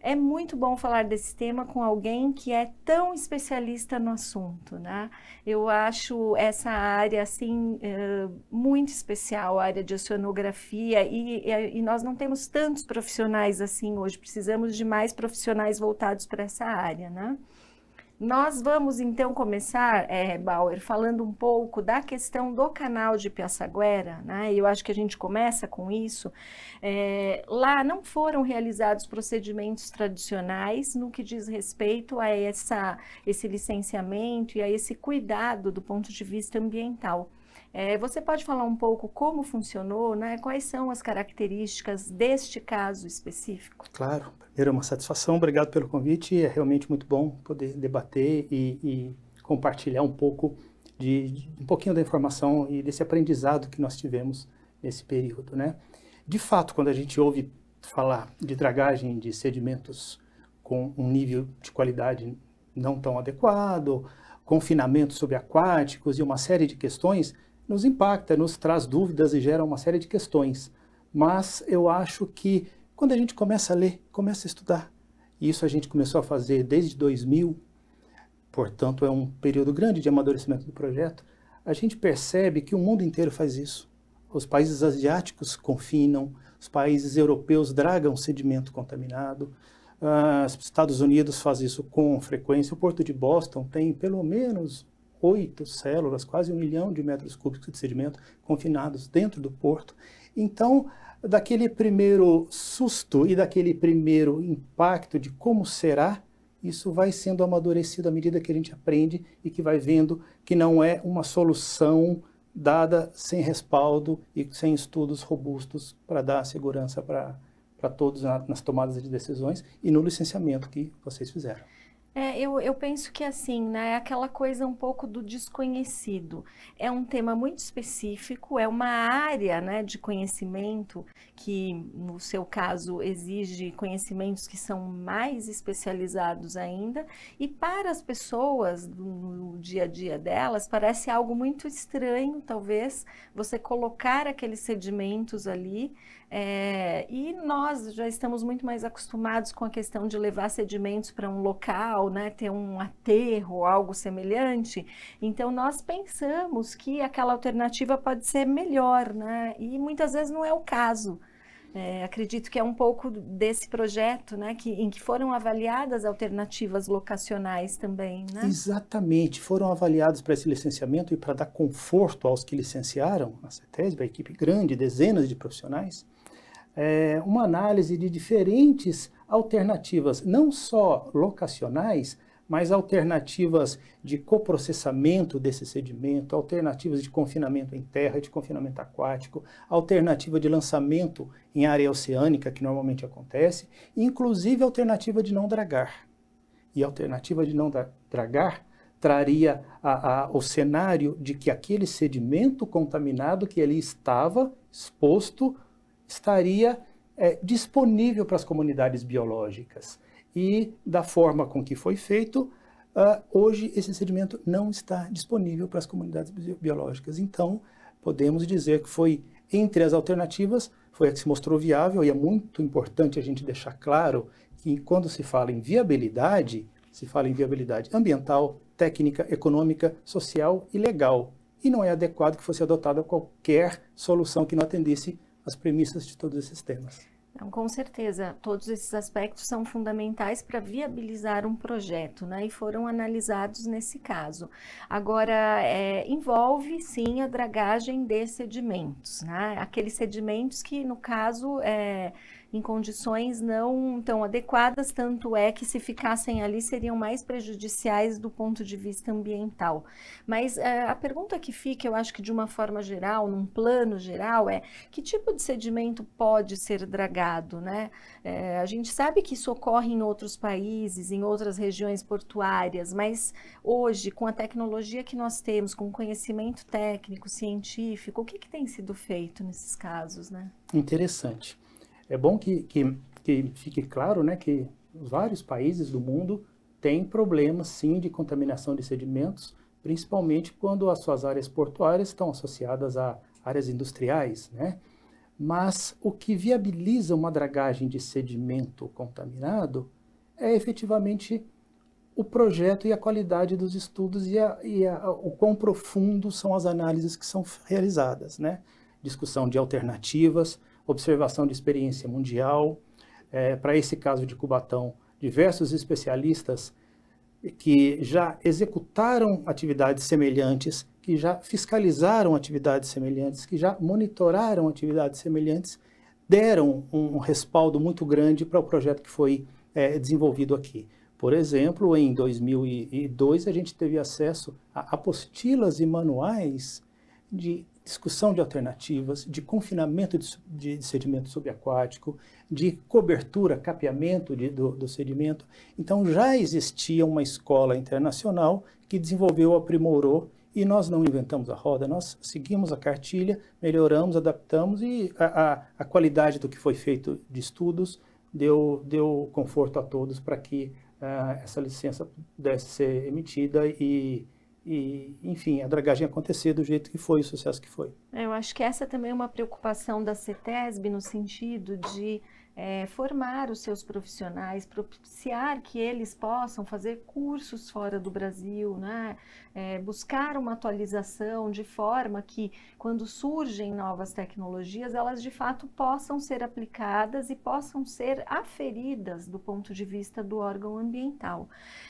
é muito bom falar desse tema com alguém que é tão especialista no assunto, né? Eu acho essa área, assim, eh, muito especial, a área de oceanografia, e, e nós não temos tantos profissionais assim hoje, precisamos de mais profissionais voltados para essa área, né? Nós vamos então começar, é, Bauer, falando um pouco da questão do canal de Piaçaguera, né? Eu acho que a gente começa com isso. É, lá não foram realizados procedimentos tradicionais no que diz respeito a essa, esse licenciamento e a esse cuidado do ponto de vista ambiental. É, você pode falar um pouco como funcionou, né? Quais são as características deste caso específico? Claro. Primeiro, é uma satisfação, obrigado pelo convite. É realmente muito bom poder debater e, e compartilhar um pouco de, de, um pouquinho da informação e desse aprendizado que nós tivemos nesse período, né? De fato, quando a gente ouve falar de dragagem de sedimentos com um nível de qualidade não tão adequado, confinamentos subaquáticos e uma série de questões, nos impacta, nos traz dúvidas e gera uma série de questões. Mas eu acho que quando a gente começa a ler, começa a estudar, e isso a gente começou a fazer desde 2000, portanto é um período grande de amadurecimento do projeto, a gente percebe que o mundo inteiro faz isso. Os países asiáticos confinam, os países europeus dragam sedimento contaminado, os uh, ah, Estados Unidos faz isso com frequência, o Porto de Boston tem pelo menos oito células, quase um milhão de metros cúbicos de sedimento confinados dentro do porto. Então, daquele primeiro susto e daquele primeiro impacto de como será, isso vai sendo amadurecido à medida que a gente aprende e que vai vendo que não é uma solução dada sem respaldo e sem estudos robustos para dar segurança para todos nas tomadas de decisões e no licenciamento que vocês fizeram. É, eu, eu penso que assim, né, é aquela coisa um pouco do desconhecido. É um tema muito específico, é uma área né, de conhecimento que, no seu caso, exige conhecimentos que são mais especializados ainda, e para as pessoas, no dia a dia delas, parece algo muito estranho, talvez, você colocar aqueles sedimentos ali é, e nós já estamos muito mais acostumados com a questão de levar sedimentos para um local, né, ter um aterro, algo semelhante. Então nós pensamos que aquela alternativa pode ser melhor, né? E muitas vezes não é o caso. É, acredito que é um pouco desse projeto, né, que, em que foram avaliadas alternativas locacionais também, né? Exatamente, foram avaliados para esse licenciamento e para dar conforto aos que licenciaram a CETESB, a equipe grande, dezenas de profissionais, é, uma análise de diferentes alternativas, não só locacionais, mas alternativas de coprocessamento desse sedimento, alternativas de confinamento em terra, de confinamento aquático, alternativa de lançamento em área oceânica, que normalmente acontece, inclusive alternativa de não dragar. E alternativa de não dragar traria a, a, o cenário de que aquele sedimento contaminado que ali estava exposto estaria é, disponível para as comunidades biológicas. E, da forma com que foi feito, uh, hoje esse sedimento não está disponível para as comunidades biológicas. Então, podemos dizer que foi entre as alternativas, foi a que se mostrou viável, e é muito importante a gente deixar claro que quando se fala em viabilidade, se fala em viabilidade ambiental, técnica, econômica, social e legal. E não é adequado que fosse adotada qualquer solução que não atendesse as premissas de todos esses temas. Não, com certeza, todos esses aspectos são fundamentais para viabilizar um projeto, né? E foram analisados nesse caso. Agora, é, envolve sim a dragagem de sedimentos, né? Aqueles sedimentos que, no caso, é, em condições não tão adequadas, tanto é que se ficassem ali seriam mais prejudiciais do ponto de vista ambiental. Mas eh, a pergunta que fica, eu acho que de uma forma geral, num plano geral, é que tipo de sedimento pode ser dragado, né? É, a gente sabe que isso ocorre em outros países, em outras regiões portuárias, mas hoje, com a tecnologia que nós temos, com o conhecimento técnico, científico, o que, que tem sido feito nesses casos, né? Interessante. É bom que, que, que fique claro né, que vários países do mundo têm problemas, sim, de contaminação de sedimentos, principalmente quando as suas áreas portuárias estão associadas a áreas industriais, né? Mas o que viabiliza uma dragagem de sedimento contaminado é efetivamente o projeto e a qualidade dos estudos e, a, e a, o quão profundo são as análises que são realizadas, né? Discussão de alternativas, observação de experiência mundial. É, Para esse caso de Cubatão, diversos especialistas que já executaram atividades semelhantes, que já fiscalizaram atividades semelhantes, que já monitoraram atividades semelhantes, deram um respaldo muito grande para o projeto que foi é, desenvolvido aqui. Por exemplo, em 2002, a gente teve acesso a apostilas e manuais de discussão de alternativas, de confinamento de, de sedimento subaquático, de cobertura, capeamento de, do, do sedimento. Então já existia uma escola internacional que desenvolveu, aprimorou e nós não inventamos a roda, nós seguimos a cartilha, melhoramos, adaptamos e a, a, a qualidade do que foi feito de estudos deu, deu conforto a todos para que uh, essa licença pudesse ser emitida e, e, enfim, a dragagem acontecer do jeito que foi, o sucesso que foi. É, eu acho que essa também é uma preocupação da CETESB no sentido de é, formar os seus profissionais, propiciar que eles possam fazer cursos fora do Brasil, né? É, buscar uma atualização de forma que, quando surgem novas tecnologias, elas de fato possam ser aplicadas e possam ser aferidas do ponto de vista do órgão ambiental.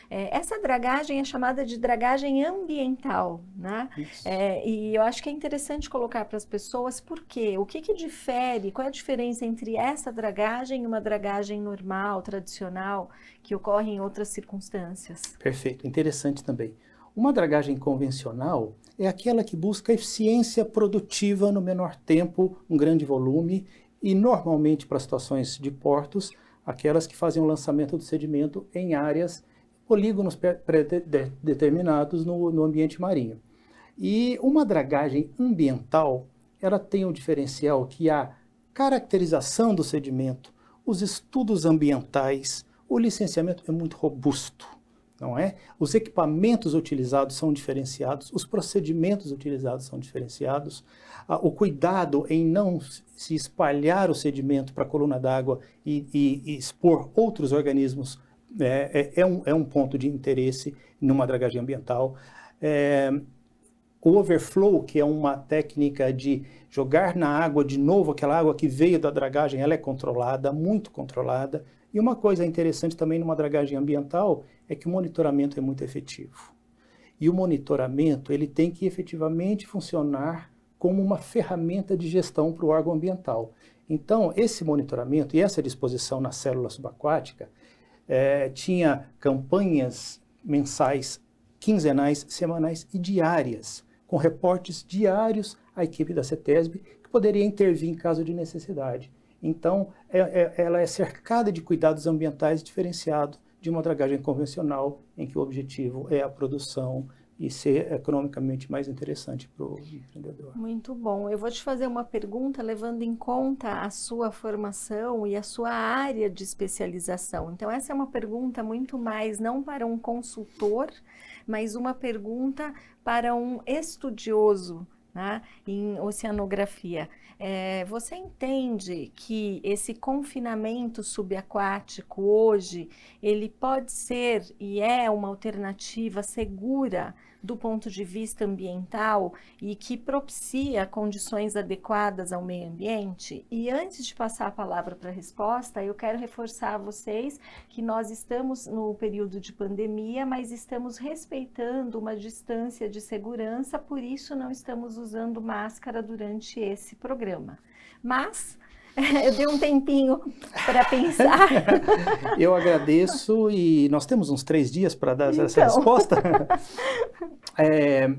É, essa dragagem é chamada de dragagem ambiental, né? É, e eu acho que é interessante colocar para as pessoas por quê, o que, que difere, qual é a diferença entre essa dragagem dragagem uma dragagem normal, tradicional, que ocorre em outras circunstâncias. Perfeito, interessante também. Uma dragagem convencional é aquela que busca eficiência produtiva no menor tempo, um grande volume, e normalmente para situações de portos, aquelas que fazem o lançamento do sedimento em áreas, polígonos pré-determinados no, no ambiente marinho. E uma dragagem ambiental, ela tem um diferencial que a caracterização do sedimento, os estudos ambientais, o licenciamento é muito robusto, não é? Os equipamentos utilizados são diferenciados, os procedimentos utilizados são diferenciados, o cuidado em não se espalhar o sedimento para a coluna d'água e, e, e, expor outros organismos é, é, é, um, é um ponto de interesse numa dragagem ambiental. É, o overflow, que é uma técnica de jogar na água de novo aquela água que veio da dragagem, ela é controlada, muito controlada. E uma coisa interessante também numa dragagem ambiental é que o monitoramento é muito efetivo. E o monitoramento, ele tem que efetivamente funcionar como uma ferramenta de gestão para o órgão ambiental. Então, esse monitoramento e essa disposição na célula subaquática é, tinha campanhas mensais, quinzenais, semanais e diárias com reportes diários à equipe da CETESB, que poderia intervir em caso de necessidade. Então, é, é, ela é cercada de cuidados ambientais diferenciados de uma dragagem convencional, em que o objetivo é a produção e ser economicamente mais interessante para o empreendedor. Muito bom. Eu vou te fazer uma pergunta levando em conta a sua formação e a sua área de especialização. Então, essa é uma pergunta muito mais não para um consultor, mas uma pergunta para um estudioso né, em oceanografia. É, você entende que esse confinamento subaquático hoje ele pode ser e é uma alternativa segura do ponto de vista ambiental e que propicia condições adequadas ao meio ambiente? E antes de passar a palavra para a resposta, eu quero reforçar a vocês que nós estamos no período de pandemia, mas estamos respeitando uma distância de segurança, por isso não estamos usando máscara durante esse programa. Mas [LAUGHS] eu dei um tempinho para pensar. [LAUGHS] eu agradeço e nós temos uns três dias para dar então. essa resposta. [LAUGHS] é,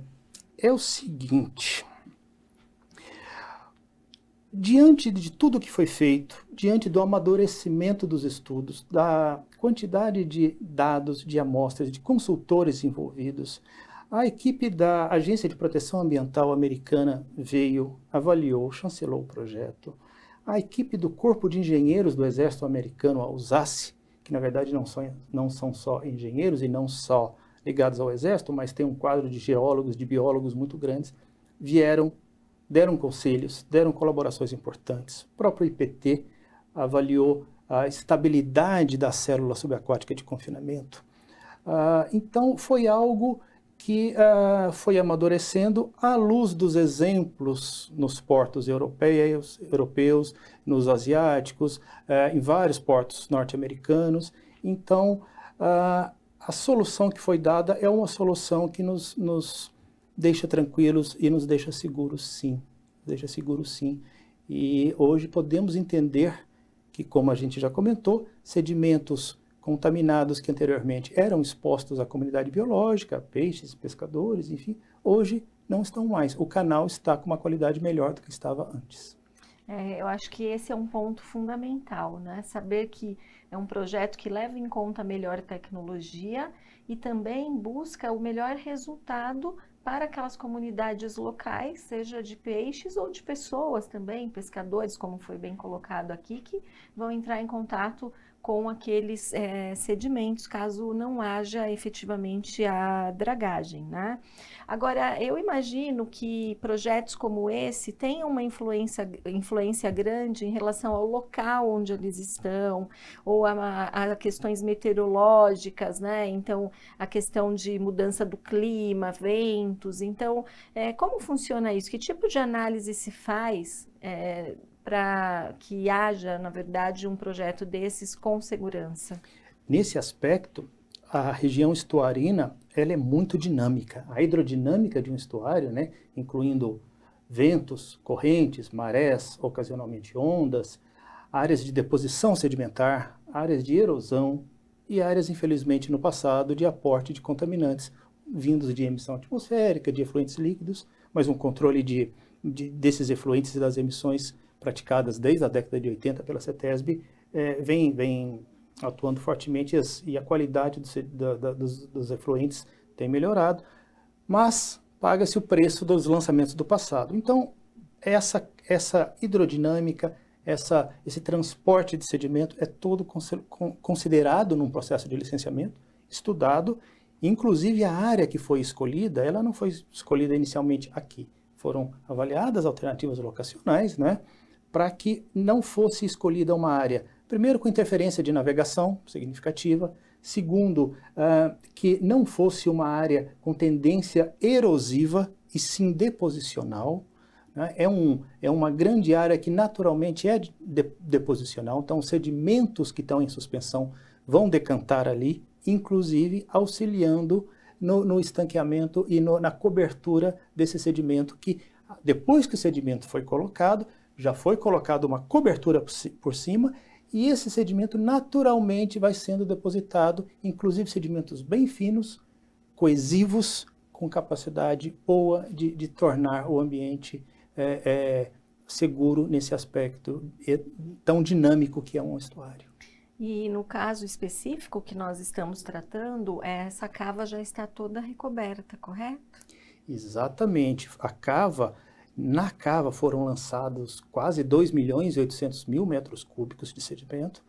é o seguinte. Diante de tudo que foi feito, diante do amadurecimento dos estudos, da quantidade de dados, de amostras, de consultores envolvidos, a equipe da Agência de Proteção Ambiental Americana veio, avaliou, chancelou o projeto, a equipe do Corpo de Engenheiros do Exército Americano, a USACE, que na verdade não são, não são só engenheiros e não só ligados ao Exército, mas tem um quadro de geólogos, de biólogos muito grandes, vieram, deram conselhos, deram colaborações importantes. O próprio IPT avaliou a estabilidade da célula subaquática de confinamento. Ah, então, foi algo que uh, foi amadurecendo à luz dos exemplos nos portos europeus, europeus nos asiáticos, uh, em vários portos norte-americanos. Então, uh, a solução que foi dada é uma solução que nos, nos deixa tranquilos e nos deixa seguros, sim. Deixa seguros, sim. E hoje podemos entender que, como a gente já comentou, sedimentos contaminados que anteriormente eram expostos à comunidade biológica, peixes, pescadores, enfim, hoje não estão mais. O canal está com uma qualidade melhor do que estava antes. É, eu acho que esse é um ponto fundamental, né? Saber que é um projeto que leva em conta a melhor tecnologia e também busca o melhor resultado para aquelas comunidades locais, seja de peixes ou de pessoas também, pescadores, como foi bem colocado aqui, que vão entrar em contato com aqueles é, sedimentos, caso não haja efetivamente a dragagem, né? Agora, eu imagino que projetos como esse tenham uma influência, influência grande em relação ao local onde eles estão, ou a, a questões meteorológicas, né? Então, a questão de mudança do clima, ventos. Então, é, como funciona isso? Que tipo de análise se faz é, para que haja, na verdade, um projeto desses com segurança? Nesse aspecto, a região estuarina ela é muito dinâmica. A hidrodinâmica de um estuário, né, incluindo ventos, correntes, marés, ocasionalmente ondas, áreas de deposição sedimentar, áreas de erosão e áreas, infelizmente, no passado, de aporte de contaminantes vindos de emissão atmosférica, de efluentes líquidos, mas um controle de, de desses efluentes e das emissões praticadas desde a década de 80 pela CETESB, é, vem, vem atuando fortemente e a qualidade do, da, da, dos, dos efluentes tem melhorado, mas paga-se o preço dos lançamentos do passado. Então, essa, essa hidrodinâmica, essa, esse transporte de sedimento é todo considerado num processo de licenciamento, estudado, inclusive a área que foi escolhida, ela não foi escolhida inicialmente aqui, foram avaliadas alternativas locacionais, né? para que não fosse escolhida uma área, primeiro com interferência de navegação significativa, segundo, uh, que não fosse uma área com tendência erosiva e sim deposicional, né? é, um, é uma grande área que naturalmente é deposicional, então sedimentos que estão em suspensão vão decantar ali, inclusive auxiliando no, no estanqueamento e no, na cobertura desse sedimento que, depois que o sedimento foi colocado, já foi colocada uma cobertura por cima e esse sedimento naturalmente vai sendo depositado, inclusive sedimentos bem finos, coesivos, com capacidade boa de, de tornar o ambiente é, é, seguro nesse aspecto tão dinâmico que é um estuário. E no caso específico que nós estamos tratando, essa cava já está toda recoberta, correto? Exatamente. A cava na cava foram lançados quase 2 milhões e 800 mil metros cúbicos de sedimento.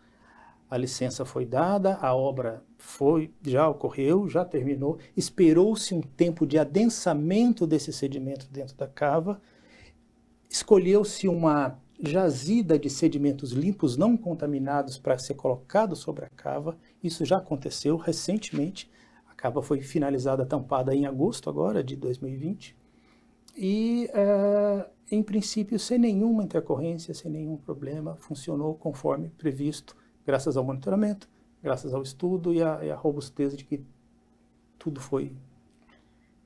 A licença foi dada, a obra foi, já ocorreu, já terminou. Esperou-se um tempo de adensamento desse sedimento dentro da cava. Escolheu-se uma jazida de sedimentos limpos não contaminados para ser colocado sobre a cava. Isso já aconteceu recentemente. A cava foi finalizada, tampada em agosto agora de 2020 e, uh, em princípio, sem nenhuma intercorrência, sem nenhum problema, funcionou conforme previsto, graças ao monitoramento, graças ao estudo e à robustez de que tudo foi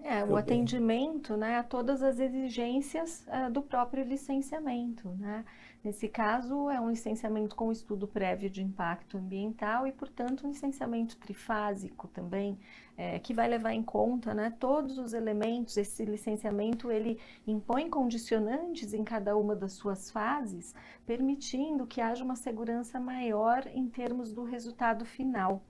é, o atendimento né, a todas as exigências uh, do próprio licenciamento. Né? Nesse caso, é um licenciamento com estudo prévio de impacto ambiental e, portanto, um licenciamento trifásico também, é, que vai levar em conta né, todos os elementos. Esse licenciamento ele impõe condicionantes em cada uma das suas fases, permitindo que haja uma segurança maior em termos do resultado final.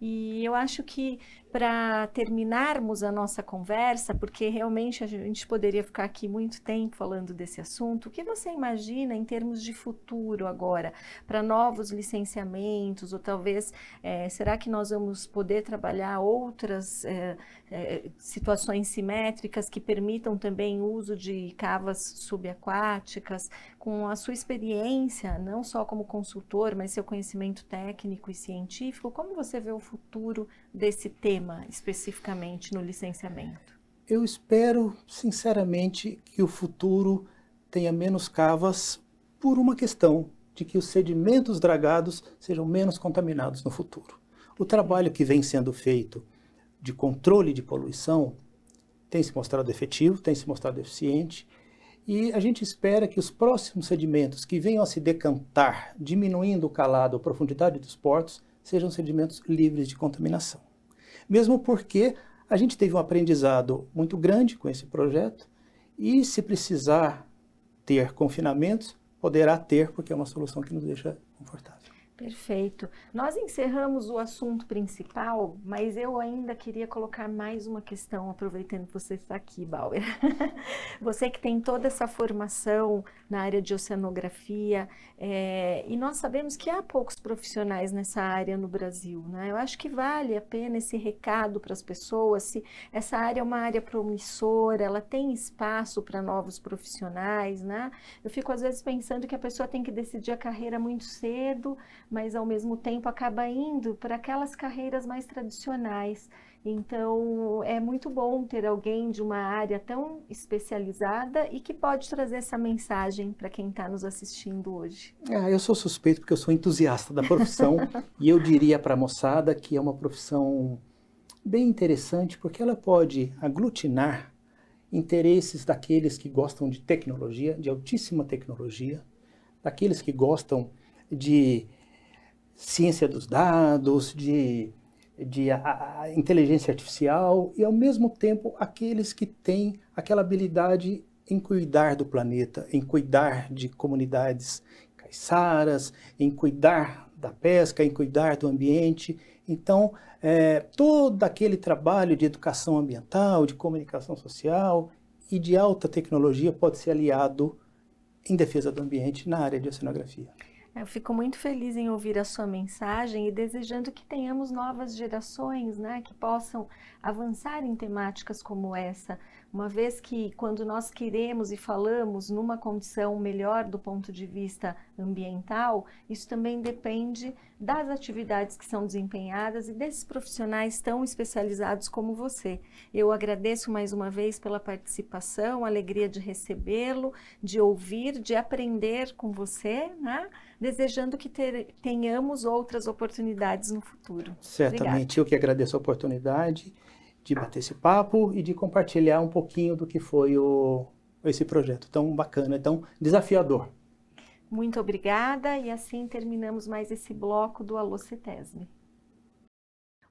E eu acho que para terminarmos a nossa conversa, porque realmente a gente poderia ficar aqui muito tempo falando desse assunto, o que você imagina em termos de futuro agora, para novos licenciamentos, ou talvez é, será que nós vamos poder trabalhar outras é, é, situações simétricas que permitam também o uso de cavas subaquáticas? com a sua experiência, não só como consultor, mas seu conhecimento técnico e científico, como você vê o futuro desse tema especificamente no licenciamento? Eu espero, sinceramente, que o futuro tenha menos cavas por uma questão de que os sedimentos dragados sejam menos contaminados no futuro. O trabalho que vem sendo feito de controle de poluição tem se mostrado efetivo, tem se mostrado eficiente e a gente espera que os próximos sedimentos que venham a se decantar, diminuindo o calado ou profundidade dos portos, sejam sedimentos livres de contaminação. Mesmo porque a gente teve um aprendizado muito grande com esse projeto e se precisar ter confinamentos, poderá ter, porque é uma solução que nos deixa confortável. Perfeito. Nós encerramos o assunto principal, mas eu ainda queria colocar mais uma questão, aproveitando que você está aqui, Bauer. [LAUGHS] você que tem toda essa formação na área de oceanografia, é, e nós sabemos que há poucos profissionais nessa área no Brasil, né? Eu acho que vale a pena esse recado para as pessoas, se essa área é uma área promissora, ela tem espaço para novos profissionais, né? Eu fico às vezes pensando que a pessoa tem que decidir a carreira muito cedo, mas ao mesmo tempo acaba indo para aquelas carreiras mais tradicionais. Então, é muito bom ter alguém de uma área tão especializada e que pode trazer essa mensagem para quem está nos assistindo hoje. Ah, eu sou suspeito porque eu sou entusiasta da profissão [LAUGHS] e eu diria para a moçada que é uma profissão bem interessante porque ela pode aglutinar interesses daqueles que gostam de tecnologia, de altíssima tecnologia, daqueles que gostam de ciência dos dados, de, de a, a inteligência artificial e, ao mesmo tempo, aqueles que têm aquela habilidade em cuidar do planeta, em cuidar de comunidades caiçaras, em cuidar da pesca, em cuidar do ambiente. Então, é, todo aquele trabalho de educação ambiental, de comunicação social e de alta tecnologia pode ser aliado em defesa do ambiente na área de oceanografia. Eu fico muito feliz em ouvir a sua mensagem e desejando que tenhamos novas gerações né, que possam avançar em temáticas como essa, uma vez que quando nós queremos e falamos numa condição melhor do ponto de vista ambiental, isso também depende das atividades que são desempenhadas e desses profissionais tão especializados como você. Eu agradeço mais uma vez pela participação, a alegria de recebê-lo, de ouvir, de aprender com você, né? desejando que ter, tenhamos outras oportunidades no futuro. Certamente, Obrigada. eu que agradeço a oportunidade de bater esse papo e de compartilhar um pouquinho do que foi o, esse projeto tão bacana, tão desafiador. Muito obrigada e assim terminamos mais esse bloco do Alô Cetesme.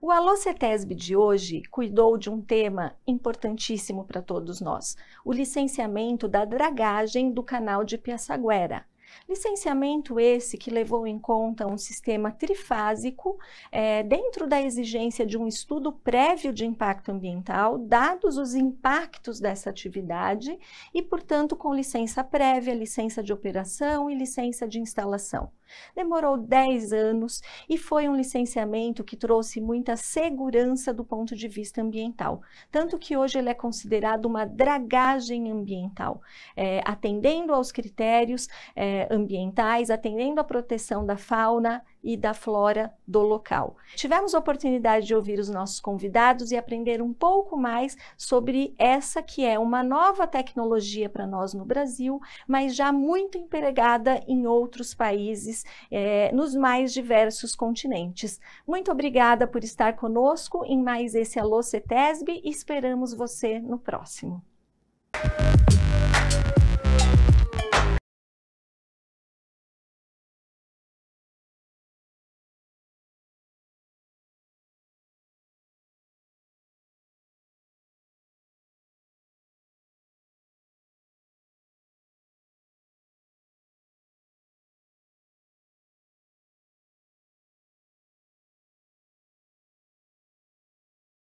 O Alô Cetesb de hoje cuidou de um tema importantíssimo para todos nós, o licenciamento da dragagem do canal de Piaçaguera, Licenciamento esse que levou em conta um sistema trifásico é, dentro da exigência de um estudo prévio de impacto ambiental, dados os impactos dessa atividade e, portanto, com licença prévia, licença de operação e licença de instalação. Demorou 10 anos e foi um licenciamento que trouxe muita segurança do ponto de vista ambiental, tanto que hoje ele é considerado uma dragagem ambiental, é, atendendo aos critérios é, ambientais, atendendo à proteção da fauna, e da flora do local. Tivemos a oportunidade de ouvir os nossos convidados e aprender um pouco mais sobre essa que é uma nova tecnologia para nós no Brasil, mas já muito empregada em outros países, é, nos mais diversos continentes. Muito obrigada por estar conosco em mais esse Alô CETESB e esperamos você no próximo.